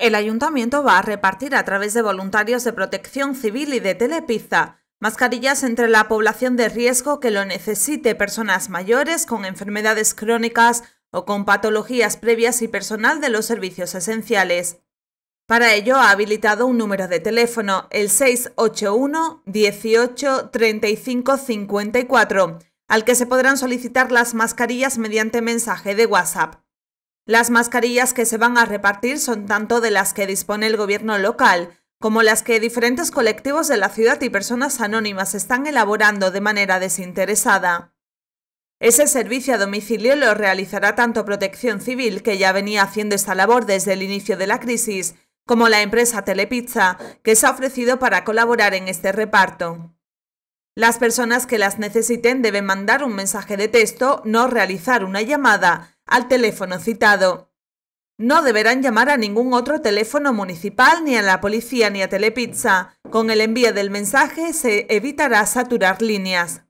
El ayuntamiento va a repartir a través de voluntarios de protección civil y de Telepizza mascarillas entre la población de riesgo que lo necesite, personas mayores con enfermedades crónicas o con patologías previas y personal de los servicios esenciales. Para ello ha habilitado un número de teléfono, el 681 18 35 54, al que se podrán solicitar las mascarillas mediante mensaje de WhatsApp. Las mascarillas que se van a repartir son tanto de las que dispone el gobierno local, como las que diferentes colectivos de la ciudad y personas anónimas están elaborando de manera desinteresada. Ese servicio a domicilio lo realizará tanto Protección Civil, que ya venía haciendo esta labor desde el inicio de la crisis, como la empresa Telepizza, que se ha ofrecido para colaborar en este reparto. Las personas que las necesiten deben mandar un mensaje de texto, no realizar una llamada al teléfono citado. No deberán llamar a ningún otro teléfono municipal, ni a la policía, ni a Telepizza. Con el envío del mensaje se evitará saturar líneas.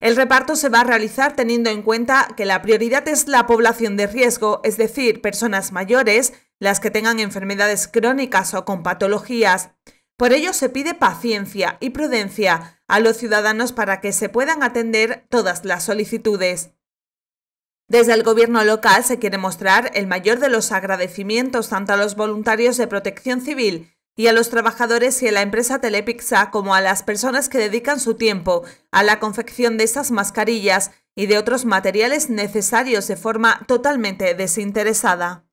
El reparto se va a realizar teniendo en cuenta que la prioridad es la población de riesgo, es decir, personas mayores, las que tengan enfermedades crónicas o con patologías. Por ello se pide paciencia y prudencia a los ciudadanos para que se puedan atender todas las solicitudes. Desde el gobierno local se quiere mostrar el mayor de los agradecimientos tanto a los voluntarios de protección civil y a los trabajadores y a la empresa Telepixa como a las personas que dedican su tiempo a la confección de esas mascarillas y de otros materiales necesarios de forma totalmente desinteresada.